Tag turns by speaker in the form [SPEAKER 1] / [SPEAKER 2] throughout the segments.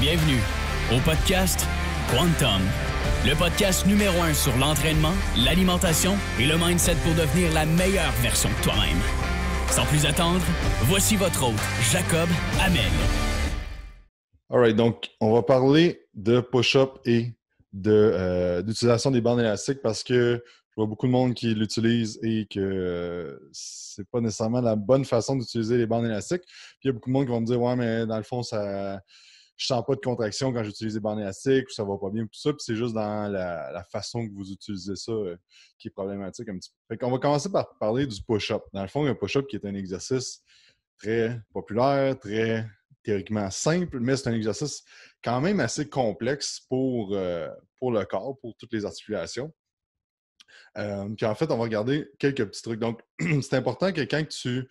[SPEAKER 1] Bienvenue au podcast Quantum, le podcast numéro un sur l'entraînement, l'alimentation et le mindset pour devenir la meilleure version de toi-même. Sans plus attendre, voici votre hôte, Jacob Hamel. All right, donc on va parler de push-up et euh, d'utilisation de, l'utilisation des bandes élastiques parce que je vois beaucoup de monde qui l'utilise et que euh, c'est pas nécessairement la bonne façon d'utiliser les bandes élastiques. Puis il y a beaucoup de monde qui vont me dire Ouais, mais dans le fond, ça je sens pas de contraction quand j'utilise les bandes élastiques ou ça va pas bien, tout ça. Puis c'est juste dans la, façon que vous utilisez ça euh, qui est problématique un petit peu. On va commencer par parler du push-up. Dans le fond, un push-up qui est un exercice très populaire, très théoriquement simple, mais c'est un exercice quand même assez complexe pour, euh, pour le corps, pour toutes les articulations. Euh, puis en fait, on va regarder quelques petits trucs. Donc, c'est important que quand tu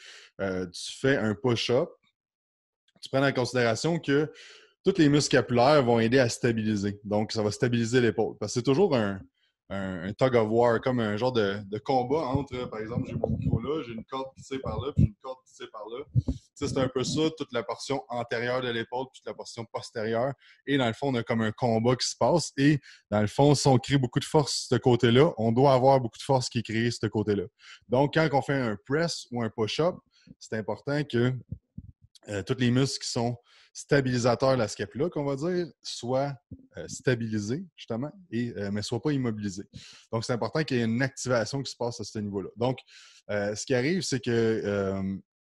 [SPEAKER 1] fais un push-up, tu prennes en considération que tous les muscles capillaires vont aider à stabiliser. Donc, ça va stabiliser l'épaule. Parce que c'est toujours un, tug of war, comme un genre de, combat entre, par exemple, j'ai mon micro là, j'ai une corde tissée par là, puis une corde tissée par là. c'est un peu ça, toute la portion antérieure de l'épaule, puis toute la portion postérieure. Et dans le fond, on a comme un combat qui se passe. Et dans le fond, si on crée beaucoup de force de ce côté-là, on doit avoir beaucoup de force qui est créée de ce côté-là. Donc, quand on fait un press ou un push-up, c'est important que euh, tous les muscles qui sont stabilisateur de la scapula, qu'on va dire, soit stabilisée, euh, stabilisé, justement, et, euh, mais soit pas immobilisé. Donc, c'est important qu'il y ait une activation qui se passe à ce niveau-là. Donc, euh, ce qui arrive, c'est que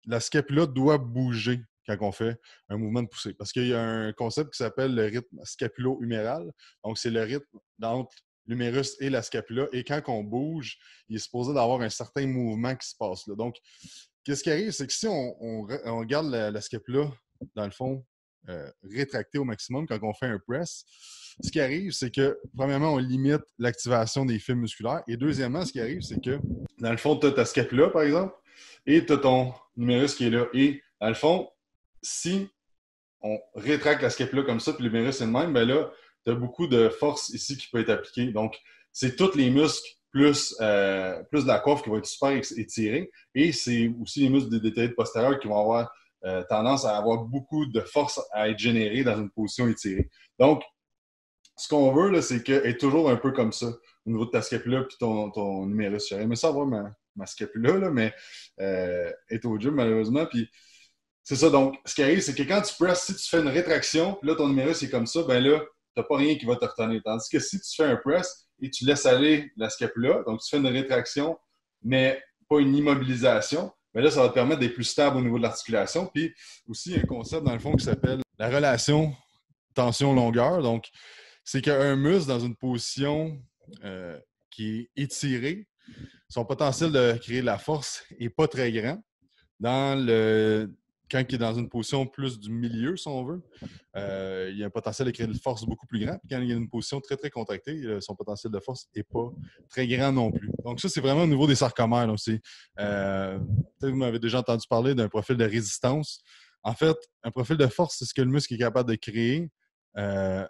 [SPEAKER 1] la scapula doit bouger quand on fait un mouvement de poussée. Parce qu'il y a un concept qui s'appelle le rythme scapulo-huméral. Donc, c'est le rythme entre l'humérus et la scapula. Et quand on bouge, il est supposé d'avoir un certain mouvement qui se passe là. Donc, qu'est-ce qui arrive? C'est que si on, regarde la, scapula dans le fond, rétracter euh, rétracté au maximum quand on fait un press. Ce qui arrive, c'est que, premièrement, on limite l'activation des fibres musculaires. Et deuxièmement, ce qui arrive, c'est que, dans le fond, tu as ta scapula, par exemple, et tu as ton numérus qui est là. Et, dans le fond, si on rétracte la scapula comme ça, puis le numérus est le même, mais ben là, tu as beaucoup de force ici qui peut être appliquée. Donc, c'est tous les muscles plus, euh, la coiffe qui vont être super étirés. Et c'est aussi les muscles des détails postérieurs qui vont avoir euh, tendance à avoir beaucoup de force à être générée dans une position étirée. Donc, ce qu'on veut, là, c'est que est toujours un peu comme ça au niveau de ta scapula puis ton, ton numérus. J'aurais aimé ça ma, scapula, là, mais euh, est au gym malheureusement. Puis c'est ça. Donc, ce qui arrive, c'est que quand tu presses, si tu fais une rétraction, là, ton numérus est comme ça, ben là, tu n'as pas rien qui va te retourner. Tandis que si tu fais un press et tu laisses aller la scapula, donc tu fais une rétraction, mais pas une immobilisation, mais là, ça va te permettre d'être plus stable au niveau de l'articulation. Puis aussi, un concept dans le fond qui s'appelle la relation tension-longueur. Donc, c'est qu'un muscle dans une position euh, qui est étirée, son potentiel de créer de la force n'est pas très grand. Dans le, quand il est dans une position plus du milieu, si on veut, euh, il y a un potentiel de créer une force beaucoup plus grand. quand il est dans une position très, très contractée, euh, son potentiel de force n'est pas très grand non plus. Donc, ça, c'est vraiment au niveau des sarcomères. Euh, vous m'avez déjà entendu parler d'un profil de résistance. En fait, un profil de force, c'est ce que le muscle est capable de créer. Euh,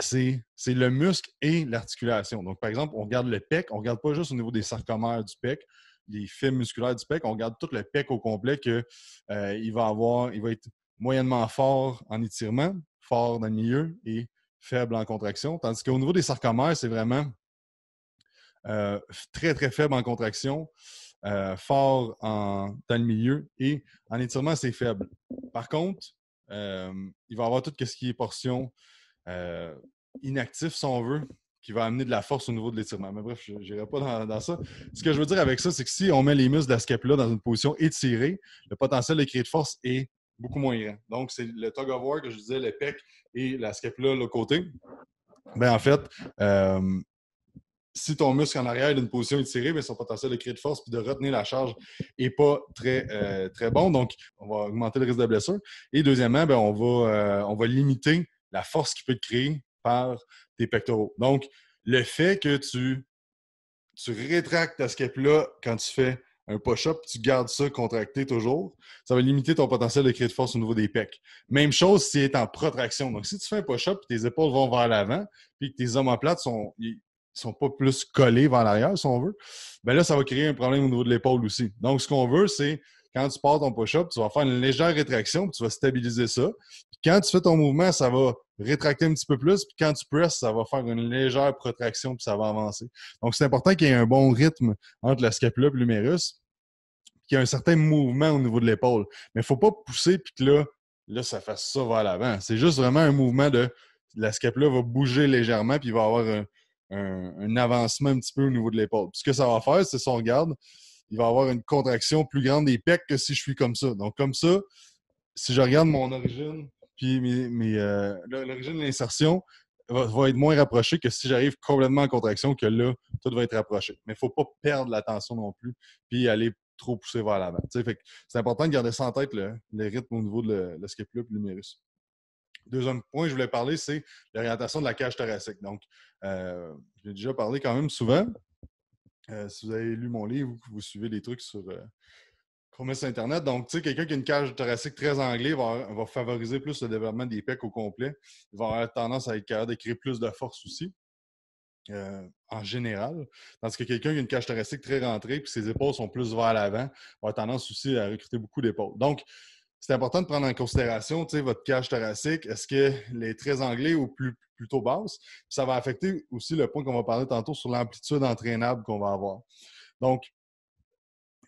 [SPEAKER 1] c'est le muscle et l'articulation. Donc, par exemple, on regarde le pec, on ne regarde pas juste au niveau des sarcomères du pec, les fibres musculaires du pec, on regarde tout le pec au complet qu'il euh, va avoir, il va être moyennement fort en étirement, fort dans le milieu et faible en contraction. Tandis qu'au niveau des sarcomères, c'est vraiment euh, très, très faible en contraction, euh, fort dans le milieu et en étirement, c'est faible. Par contre, il va avoir tout ce qui est portion inactif, si on veut, qui va amener de la force au niveau de l'étirement. Mais bref, je n'irai pas dans, ça. Ce que je veux dire avec ça, c'est que si on met les muscles de la scapula dans une position étirée, le potentiel de créer de force est beaucoup moins grand. Donc, c'est le tug of war que je disais, le pec et la scapula, le côté. Ben, en fait, euh, si ton muscle en arrière est dans une position étirée, ben, son potentiel de créer de force et de retenir la charge n'est pas très, euh, très bon. Donc, on va augmenter le risque de blessure. Et deuxièmement, ben, on, va, euh, on va limiter la force qui peut être créer par tes pectoraux. Donc, le fait que tu, tu rétractes ta scapula là quand tu fais un push-up, tu gardes ça contracté toujours, ça va limiter ton potentiel de créer de force au niveau des pecs. Même chose si tu es en protraction. Donc, si tu fais un push-up, tes épaules vont vers l'avant, puis que tes omoplates sont, sont pas plus collés vers l'arrière, si on veut, ben là, ça va créer un problème au niveau de l'épaule aussi. Donc, ce qu'on veut, c'est quand tu pars ton push-up, tu vas faire une légère rétraction, puis tu vas stabiliser ça. quand tu fais ton mouvement, ça va rétracter un petit peu plus, puis quand tu presses, ça va faire une légère protraction, puis ça va avancer. Donc, c'est important qu'il y ait un bon rythme entre la scapula et l'humérus, qu'il y ait un certain mouvement au niveau de l'épaule. Mais il ne faut pas pousser, puis que là, là, ça fasse ça vers l'avant. C'est juste vraiment un mouvement de la scapula va bouger légèrement, puis il va avoir un, avancement un petit peu au niveau de l'épaule. Ce que ça va faire, c'est son on regarde, il va avoir une contraction plus grande des pecs que si je suis comme ça. Donc, comme ça, si je regarde mon origine, puis mes, euh, l'origine de l'insertion va, va, être moins rapprochée que si j'arrive complètement en contraction, que là, tout va être rapproché. Mais il ne faut pas perdre la tension non plus, puis aller trop pousser vers l'avant. C'est important de garder ça en tête, le, rythme au niveau de lescape et l'humérus. Deuxième point que je voulais parler, c'est l'orientation de la cage thoracique. Donc, euh, j'ai déjà parlé quand même souvent, euh, si vous avez lu mon livre ou que vous suivez des trucs sur commerce euh, Internet. Donc, tu sais, quelqu'un qui a une cage thoracique très anglais va, favoriser plus le développement des pecs au complet. Il va avoir tendance à être capable plus de force aussi. Euh, en général. Parce que quelqu'un qui a une cage thoracique très rentrée puis ses épaules sont plus vers l'avant, va avoir tendance aussi à recruter beaucoup d'épaules. Donc, c'est important de prendre en considération votre cage thoracique. Est-ce qu'elle est très anglais ou plutôt basse? ça va affecter aussi le point qu'on va parler tantôt sur l'amplitude entraînable qu'on va avoir. Donc,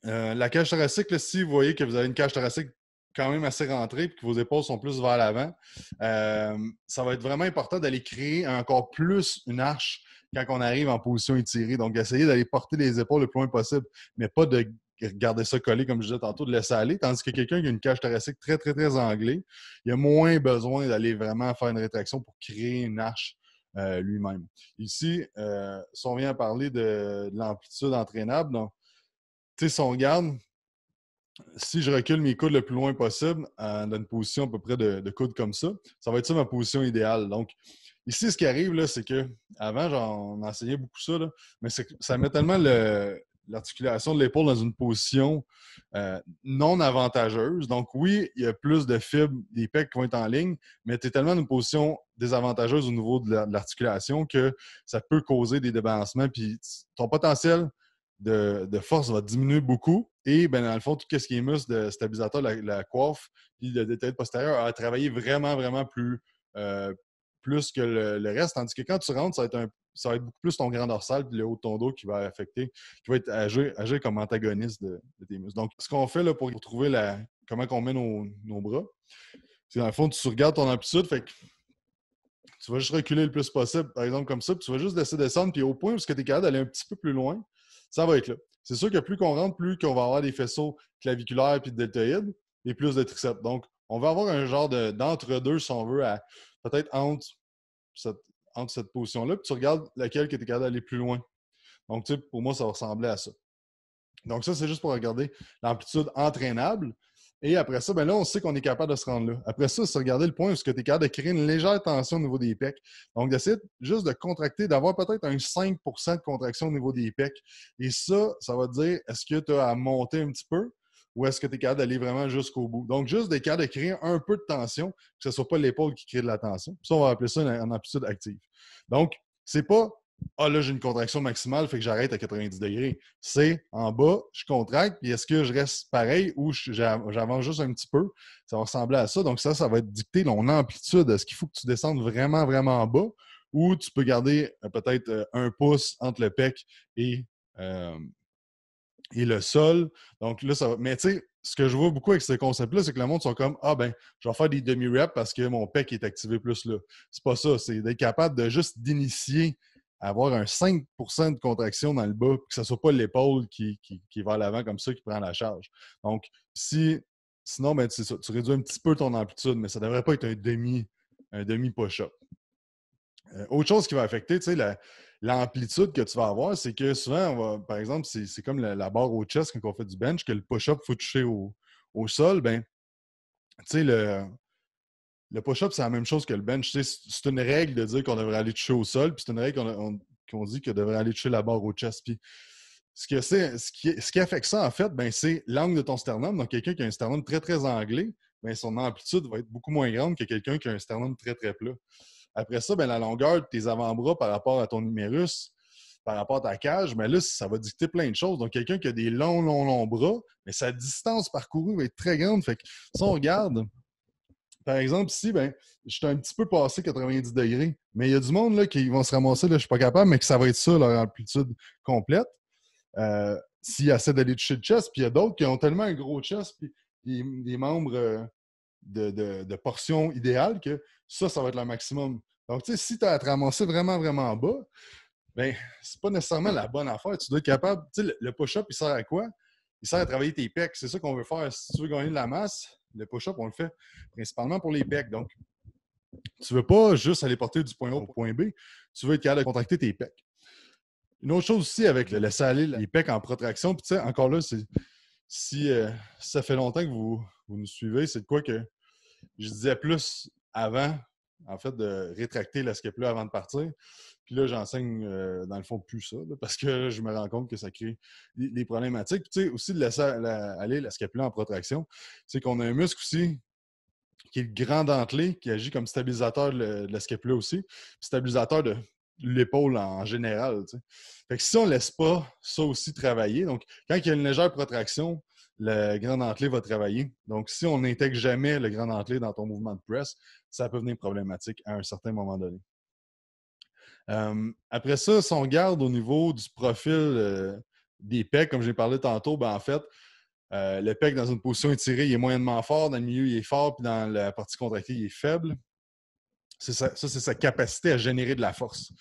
[SPEAKER 1] euh, la cage thoracique, si vous voyez que vous avez une cage thoracique quand même assez rentrée et que vos épaules sont plus vers l'avant, euh, ça va être vraiment important d'aller créer encore plus une arche quand on arrive en position étirée. Donc, essayez d'aller porter les épaules le plus loin possible, mais pas de garder ça collé, comme je disais tantôt, de laisser aller. Tandis que quelqu'un qui a une cage thoracique très, très, très anglée, il a moins besoin d'aller vraiment faire une rétraction pour créer une arche euh, lui-même. Ici, euh, si on vient parler de, l'amplitude entraînable, donc, si on regarde, si je recule mes coudes le plus loin possible, euh, dans une position à peu près de, de coude comme ça, ça va être ça ma position idéale. Donc, Ici, ce qui arrive, c'est que avant, j'en enseignais beaucoup ça, là, mais ça met tellement le, l'articulation de l'épaule dans une position euh, non avantageuse. Donc, oui, il y a plus de fibres des pecs qui vont être en ligne, mais tu es tellement dans une position désavantageuse au niveau de l'articulation que ça peut causer des débalancements. Puis ton potentiel de, force va diminuer beaucoup. Et ben, dans le fond, tout ce qui est muscle de stabilisateur, la, la coiffe, puis le détail postérieur à travailler vraiment, vraiment plus, euh, plus que le, reste. Tandis que quand tu rentres, ça va être, beaucoup plus ton grand dorsal et le haut de ton dos qui va affecter, qui va être agir, comme antagoniste de, tes muscles. Donc, ce qu'on fait là, pour trouver la, comment on met nos, bras, c'est dans le fond, tu regardes ton amplitude, tu vas juste reculer le plus possible, par exemple comme ça, puis tu vas juste laisser descendre, puis au point où tu es capable d'aller un petit peu plus loin, ça va être là. C'est sûr que plus qu'on rentre, plus qu'on va avoir des faisceaux claviculaires puis deltoïdes et plus de triceps. Donc, on va avoir un genre d'entre-deux, si on veut, à peut-être entre cette, position-là, puis tu regardes laquelle que tu es capable d'aller plus loin. Donc, tu pour moi, ça ressemblait à ça. Donc, ça, c'est juste pour regarder l'amplitude entraînable. Et après ça, ben là, on sait qu'on est capable de se rendre là. Après ça, c'est regarder le point où tu es capable de créer une légère tension au niveau des pecs. Donc, d'essayer juste de contracter, d'avoir peut-être un 5 de contraction au niveau des pecs. Et ça, ça va te dire, est-ce que tu as à monter un petit peu? ou est-ce que tu es capable d'aller vraiment jusqu'au bout? Donc, juste des cas de créer un peu de tension, que ce ne soit pas l'épaule qui crée de la tension. Ça, on va appeler ça une, amplitude active. Donc, c'est pas Ah là, j'ai une contraction maximale, fait que j'arrête à 90 degrés. C'est en bas, je contracte, puis est-ce que je reste pareil ou j'avance juste un petit peu? Ça va ressembler à ça. Donc, ça, ça va être dicté ton amplitude. Est-ce qu'il faut que tu descendes vraiment, vraiment en bas? Ou tu peux garder euh, peut-être euh, un pouce entre le pec et euh, et le sol. Donc là, ça Mais tu sais, ce que je vois beaucoup avec ce concept-là, c'est que le monde sont comme Ah ben, je vais faire des demi-reps parce que mon pec est activé plus là. C'est pas ça, c'est d'être capable de juste d'initier avoir un 5 de contraction dans le bas, que ce ne soit pas l'épaule qui, va à l'avant comme ça, qui prend la charge. Donc, si sinon, ben, tu réduis un petit peu ton amplitude, mais ça ne devrait pas être un demi, un demi push-up. Euh, autre chose qui va affecter, tu sais, la, l'amplitude que tu vas avoir, c'est que souvent, par exemple, c'est comme la, barre au chest quand on fait du bench, que le push-up, faut toucher au, sol. Ben, tu le, push-up, c'est la même chose que le bench. C'est une règle de dire qu'on devrait aller toucher au sol, puis c'est une règle qu'on dit qu'on devrait aller toucher la barre au chest. ce, qui, ce qui affecte ça, en fait, ben, c'est l'angle de ton sternum. Donc, quelqu'un qui a un sternum très, très anglé, ben, son amplitude va être beaucoup moins grande que quelqu'un qui a un sternum très, très plat. Après ça, ben, la longueur de tes avant-bras par rapport à ton numérus, par rapport à ta cage, mais ben là, ça va dicter plein de choses. Donc, quelqu'un qui a des longs, longs, longs bras, mais sa distance parcourue va être très grande. Fait que si on regarde, par exemple, ici, ben, je suis un petit peu passé 90 degrés, mais il y a du monde là, qui vont se ramasser, là, je suis pas capable, mais que ça va être ça, leur amplitude complète. Euh, s'il S'ils essaient d'aller toucher le chest, puis il y a d'autres qui ont tellement un gros chest, puis des, membres euh, de, de, de, portion idéale que ça, ça va être le maximum. Donc, tu sais, si tu as à te ramasser vraiment, vraiment bas, ben c'est pas nécessairement la bonne affaire. Tu dois être capable. Tu sais, le push-up, il sert à quoi? Il sert à travailler tes pecs. C'est ça qu'on veut faire. Si tu veux gagner de la masse, le push-up, on le fait principalement pour les pecs. Donc, tu ne veux pas juste aller porter du point A au point B. Tu veux être capable de contracter tes pecs. Une autre chose aussi avec le laisser aller les pecs en protraction, puis tu sais, encore là, si euh, ça fait longtemps que vous, vous nous suivez, c'est de quoi que je disais plus avant, en fait, de rétracter la scapula avant de partir. Puis là, j'enseigne, euh, dans le fond, plus ça, parce que je me rends compte que ça crée des problématiques. Puis, tu sais, aussi de laisser aller la scapula en protraction, c'est qu'on a un muscle aussi qui est le grand dentelé, qui agit comme stabilisateur de, la scapula aussi, puis stabilisateur de l'épaule en général. Fait que si on ne laisse pas ça aussi travailler, donc quand il y a une légère protraction, le grand dentelé va travailler. Donc, si on n'intègre jamais le grand dentelé dans ton mouvement de press, ça peut devenir problématique à un certain moment donné. après ça, si on regarde au niveau du profil euh, des pecs, comme j'ai parlé tantôt, ben, en fait, euh, le pec dans une position étirée, il est moyennement fort, dans le milieu, il est fort, puis dans la partie contractée, il est faible. ça, c'est sa capacité à générer de la force.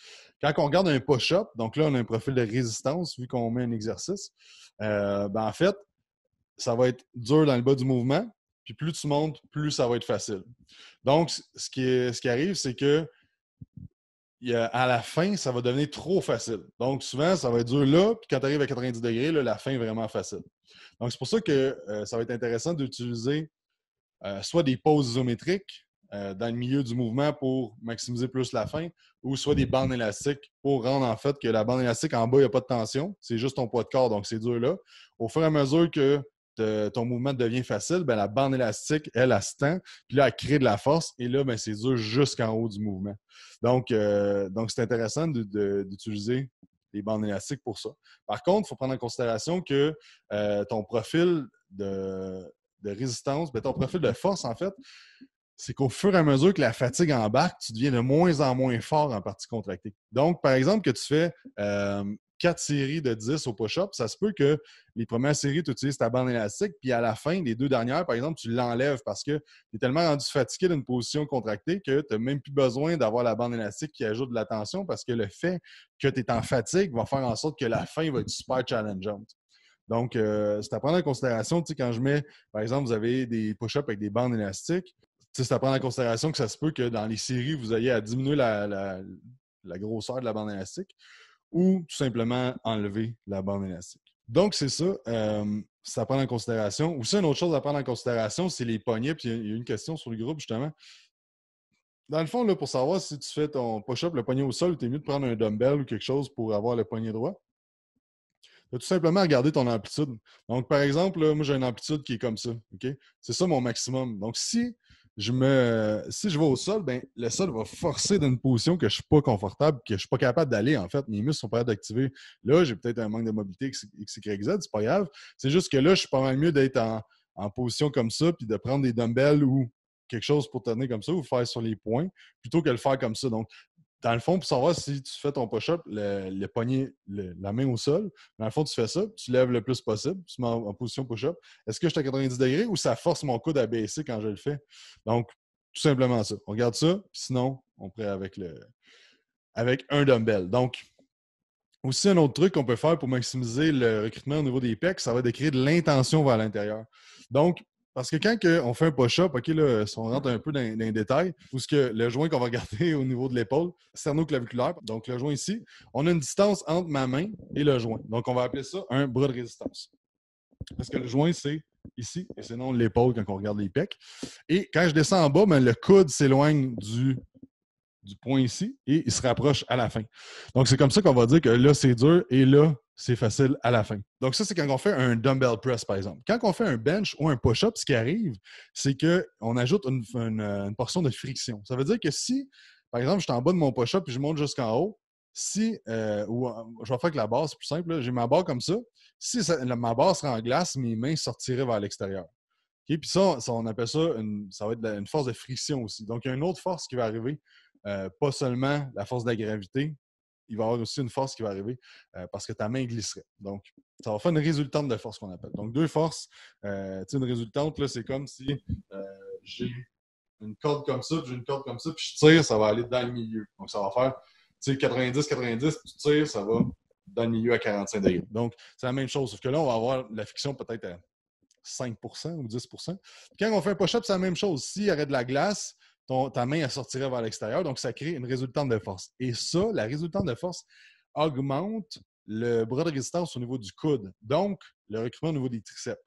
[SPEAKER 1] Quand on regarde un push-up, donc là, on a un profil de résistance, vu qu'on met un exercice, euh, ben, en fait, ça va être dur dans le bas du mouvement. Puis plus tu montes, plus ça va être facile. Donc, ce qui, ce qui arrive, c'est que à la fin, ça va devenir trop facile. Donc, souvent, ça va être dur là, puis quand tu arrives à 90 degrés, la fin est vraiment facile. Donc, c'est pour ça que euh, ça va être intéressant d'utiliser euh, soit des pauses isométriques euh, dans le milieu du mouvement pour maximiser plus la fin, ou soit des bandes élastiques pour rendre en fait que la bande élastique en bas, il n'y a pas de tension, c'est juste ton poids de corps, donc c'est dur là. Au fur et à mesure que ton mouvement devient facile, ben, la bande élastique, elle, elle se tend, puis là, elle crée de la force, et là, ben, c'est dur jusqu'en haut du mouvement. Donc, euh, donc c'est intéressant d'utiliser les bandes élastiques pour ça. Par contre, il faut prendre en considération que euh, ton profil de, résistance, ben, ton profil de force, en fait, c'est qu'au fur et à mesure que la fatigue embarque, tu deviens de moins en moins fort en partie contractée. Donc, par exemple, que tu fais euh, quatre séries de 10 au push-up, ça se peut que les premières séries, tu utilises ta bande élastique, puis à la fin, les deux dernières, par exemple, tu l'enlèves parce que tu es tellement rendu fatigué d'une position contractée que tu n'as même plus besoin d'avoir la bande élastique qui ajoute de la tension parce que le fait que tu es en fatigue va faire en sorte que la fin va être super challengeante. Donc, euh, c'est à prendre en considération, tu sais, quand je mets, par exemple, vous avez des push-ups avec des bandes élastiques, tu sais, c'est à prendre en considération que ça se peut que dans les séries, vous ayez à diminuer la, la grosseur de la bande élastique ou tout simplement enlever la bande élastique. Donc, c'est ça. Euh, ça prend en considération. Ou Aussi, une autre chose à prendre en considération, c'est les poignets. Puis il y a une question sur le groupe, justement. Dans le fond, pour savoir si tu fais ton push-up, le poignet au sol, tu es mieux de prendre un dumbbell ou quelque chose pour avoir le poignet droit. Tu tout simplement regarder ton amplitude. Donc, par exemple, moi, j'ai une amplitude qui est comme ça. ok C'est ça mon maximum. Donc, si je me. Si je vais au sol, ben, le sol va forcer dans une position que je ne suis pas confortable, que je ne suis pas capable d'aller, en fait. Mes muscles sont pas capables d'activer. Là, j'ai peut-être un manque de mobilité XYZ, c'est pas grave. C'est juste que là, je suis pas mal mieux d'être en, position comme ça, puis de prendre des dumbbells ou quelque chose pour tenir comme ça ou faire sur les points, plutôt que de le faire comme ça. Donc, dans le fond, pour savoir si tu fais ton push-up, le, poignet, la main au sol, dans le fond, tu fais ça, tu lèves le plus possible, tu mets en, position push-up. Est-ce que je suis à 90 degrés ou ça force mon coude à baisser quand je le fais? Donc, tout simplement ça. On regarde ça, sinon, on prend avec le avec un dumbbell. Donc, aussi un autre truc qu'on peut faire pour maximiser le recrutement au niveau des pecs, ça va être de de l'intention vers l'intérieur. Donc, parce que quand on fait un push OK, là, si on rentre un peu dans, dans les détails, où que le joint qu'on va regarder au niveau de l'épaule, cerno-claviculaire, donc le joint ici, on a une distance entre ma main et le joint. Donc, on va appeler ça un bras de résistance. Parce que le joint, c'est ici, et c'est non l'épaule quand on regarde les pecs. Et quand je descends en bas, ben, le coude s'éloigne du, du point ici et il se rapproche à la fin. Donc, c'est comme ça qu'on va dire que là, c'est dur et là, c'est facile à la fin. Donc, ça, c'est quand on fait un dumbbell press, par exemple. Quand on fait un bench ou un push-up, ce qui arrive, c'est qu'on ajoute euh, une, portion de friction. Ça veut dire que si, par exemple, je suis en bas de mon push-up et je monte jusqu'en haut, si, euh, ou euh, je vais faire que la barre, c'est plus simple, j'ai ma barre comme ça, si ma barre serait en glace, mes mains sortiraient vers l'extérieur. Et Puis ça, on appelle ça, une, ça va être une force de friction aussi. Donc, il y a une autre force qui va arriver, pas seulement la force de la gravité, il va y avoir aussi une force qui va arriver euh, parce que ta main glisserait. Donc, ça va faire une résultante de force qu'on appelle. Donc, deux forces, euh, sais, une résultante, c'est comme si euh, j'ai une corde comme ça, puis j'ai une corde comme ça, puis je tire, ça va aller dans le milieu. Donc, ça va faire 90-90, puis tu tires, ça va dans le milieu à 45 degrés. Donc, c'est la même chose, sauf que là, on va avoir la fiction peut-être à 5 ou 10 Quand on fait un push-up, c'est la même chose. S'il y aurait de la glace, ta main sortirait vers l'extérieur, donc ça crée une résultante de force. Et ça, la résultante de force augmente le bras de résistance au niveau du coude, donc le recrutement au niveau des triceps.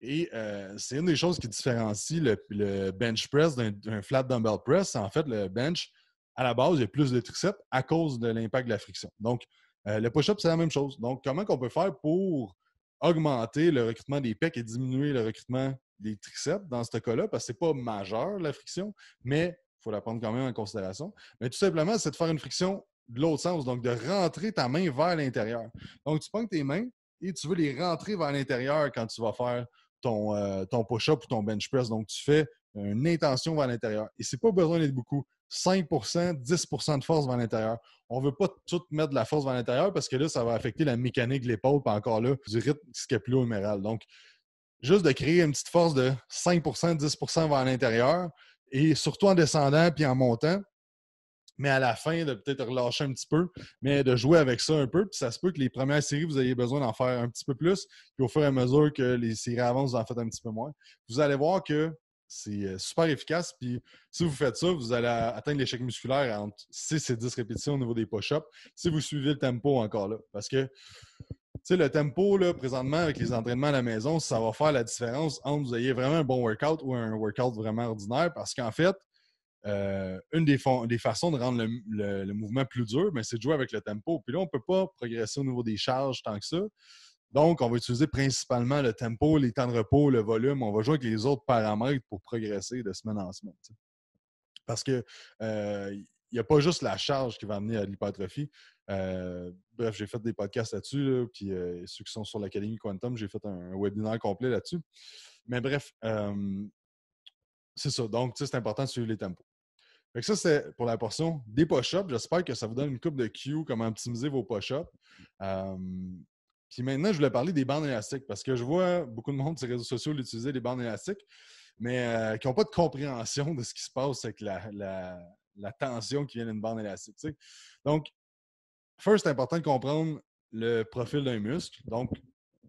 [SPEAKER 1] Et euh, c'est une des choses qui différencie le, bench press d'un flat dumbbell press. En fait, le bench, à la base, il y a plus de triceps à cause de l'impact de la friction. Donc, euh, le push-up, c'est la même chose. Donc, comment on peut faire pour augmenter le recrutement des pecs et diminuer le recrutement les triceps dans ce cas-là, parce que c'est pas majeur la friction, mais il faut la prendre quand même en considération. Mais tout simplement, c'est de faire une friction de l'autre sens, donc de rentrer ta main vers l'intérieur. Donc, tu prends tes mains et tu veux les rentrer vers l'intérieur quand tu vas faire ton, euh, ton push-up ou ton bench press. Donc, tu fais une intention vers l'intérieur. Et c'est pas besoin d'être beaucoup. 5 10 de force vers l'intérieur. On ne veut pas tout mettre de la force vers l'intérieur parce que là, ça va affecter la mécanique de l'épaule, puis encore là, du rythme scapulo-huméral. Donc, juste de créer une petite force de 5 10 vers l'intérieur, et surtout en descendant puis en montant, mais à la fin, de peut-être relâcher un petit peu, mais de jouer avec ça un peu. Puis ça se peut que les premières séries, vous ayez besoin d'en faire un petit peu plus, puis au fur et à mesure que les séries avancent, vous en faites un petit peu moins. Vous allez voir que c'est euh, super efficace. Puis si vous faites ça, vous allez atteindre l'échec musculaire entre 6 et 10 répétitions au niveau des push-ups si vous suivez le tempo encore là. Parce que le tempo, là, présentement, avec les entraînements à la maison, ça va faire la différence entre vous ayez vraiment un bon workout ou un workout vraiment ordinaire parce qu'en fait, euh, une des, façons de rendre le, mouvement plus dur, ben, c'est de jouer avec le tempo. Puis là, on ne peut pas progresser au niveau des charges tant que ça. Donc, on va utiliser principalement le tempo, les temps de repos, le volume. On va jouer avec les autres paramètres pour progresser de semaine en semaine. Parce qu'il il n'y a pas juste la charge qui va amener à l'hypertrophie. Euh, bref, j'ai fait des podcasts là-dessus, puis euh, ceux qui sont sur l'Académie Quantum, j'ai fait un, webinaire complet là-dessus. Mais bref, c'est ça. Donc, c'est important de suivre les tempos. Fait ça, c'est pour la portion des push-ups. J'espère que ça vous donne une coupe de cues, comment optimiser vos push-ups. puis maintenant, je voulais parler des bandes élastiques parce que je vois beaucoup de monde sur les réseaux sociaux l'utiliser, des bandes élastiques, mais euh, qui n'ont pas de compréhension de ce qui se passe avec la, tension qui vient d'une bande élastique. Donc, first, c'est important de comprendre le profil d'un muscle. Donc,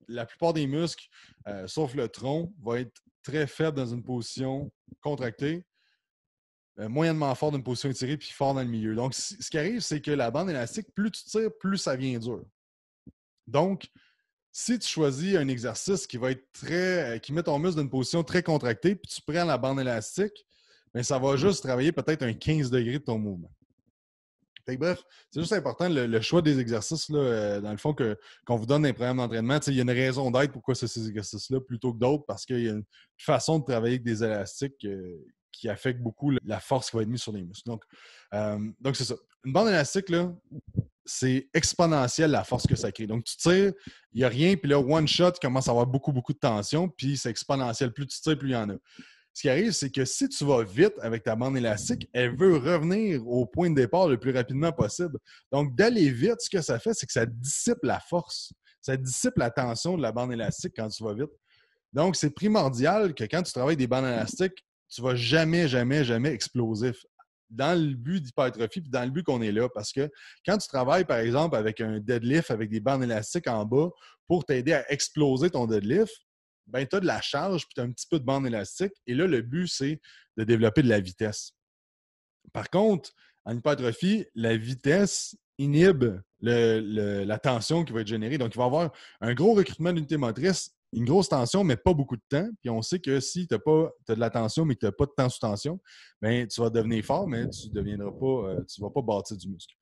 [SPEAKER 1] la plupart des muscles, euh, sauf le tronc, vont être très faibles dans une position contractée, euh, moyennement fort dans une position étirée, puis fort dans le milieu. Donc, ce qui arrive, c'est que la bande élastique, plus tu tires, plus ça vient dur. Donc, si tu choisis un exercice qui va être très, euh, qui met ton muscle dans une position très contractée, puis tu prends la bande élastique, mais ça va juste travailler peut-être un 15 degrés de ton mouvement bref, c'est juste important le, choix des exercices, là, euh, dans le fond, qu'on on vous donne un programmes d'entraînement. Il y a une raison d'être pourquoi c'est ces exercices-là plutôt que d'autres, parce qu'il y a une façon de travailler avec des élastiques euh, qui affecte beaucoup la force qui va être mise sur les muscles. Donc, euh, c'est ça. Une bande élastique, c'est exponentiel la force que ça crée. Donc, tu tires, il n'y a rien, puis là, one shot, tu commence à avoir beaucoup, beaucoup de tension, puis c'est exponentiel. Plus tu tires, plus il y en a ce qui arrive, c'est que si tu vas vite avec ta bande élastique, elle veut revenir au point de départ le plus rapidement possible. Donc, d'aller vite, ce que ça fait, c'est que ça dissipe la force. Ça dissipe la tension de la bande élastique quand tu vas vite. Donc, c'est primordial que quand tu travailles des bandes élastiques, tu vas jamais, jamais, jamais explosif dans le but d'hypertrophie, puis dans le but qu'on est là. Parce que quand tu travailles, par exemple, avec un deadlift, avec des bandes élastiques en bas, pour t'aider à exploser ton deadlift, ben, tu as de la charge puis tu as un petit peu de bande élastique. Et là, le but, c'est de développer de la vitesse. Par contre, en hypertrophie, la vitesse inhibe la tension qui va être générée. Donc, il va y avoir un gros recrutement d'unités motrices, une grosse tension, mais pas beaucoup de temps. Puis on sait que si tu as, de la tension, mais que tu n'as pas de temps sous tension, ben, tu vas devenir fort, mais tu ne deviendras pas, euh, tu vas pas bâtir du muscle.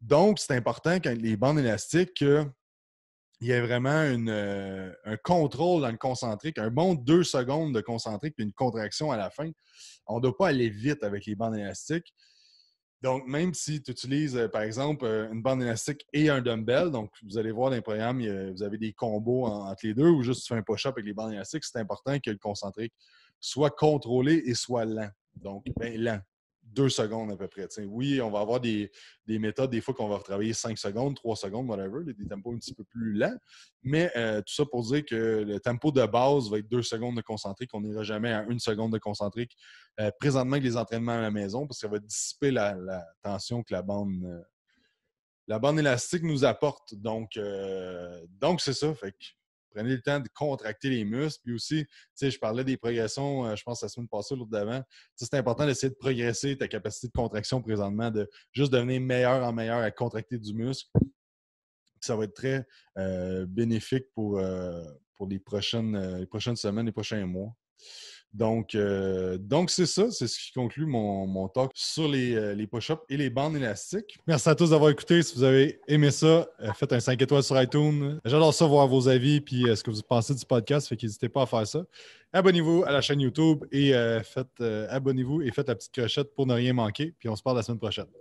[SPEAKER 1] Donc, c'est important quand les bandes élastiques il y a vraiment euh, un contrôle dans le concentrique, un bon deux secondes de concentrique puis une contraction à la fin. On ne doit pas aller vite avec les bandes élastiques. Donc, même si tu utilises, euh, par exemple, euh, une bande élastique et un dumbbell, donc vous allez voir dans le programme, vous avez des combos entre les deux ou juste tu fais un push-up avec les bandes élastiques, c'est important que le concentrique soit contrôlé et soit lent. Donc, bien lent deux secondes à peu près. Oui, on va avoir des, méthodes, des fois qu'on va travailler cinq secondes, trois secondes, whatever, des tempos un petit peu plus lents. Mais euh, tout ça pour dire que le tempo de base va être deux secondes de concentrique. On n'ira jamais à une seconde de concentrique euh, présentement avec les entraînements à la maison parce que va dissiper la, tension que la bande. Euh, la bande élastique nous apporte. Donc, donc c'est ça. Fait que Prenez le temps de contracter les muscles. Puis aussi, tu je parlais des progressions, euh, je pense, la semaine passée, l'autre d'avant. C'est important d'essayer de progresser ta capacité de contraction présentement, de juste devenir meilleur en meilleur à contracter du muscle. Ça va être très euh, bénéfique pour, euh, les les prochaines semaines, les prochains mois. Donc, euh, donc c'est ça, c'est ce qui conclut mon, talk sur les, euh, les push-ups et les bandes élastiques. Merci à tous d'avoir écouté. Si vous avez aimé ça, euh, faites un 5 étoiles sur iTunes. J'adore savoir vos avis puis ce que vous pensez du podcast, fait qu'hésitez pas à faire ça. Abonnez-vous à la chaîne YouTube et faites abonnez-vous et faites la petite clochette pour ne rien manquer. Puis on se parle la semaine prochaine.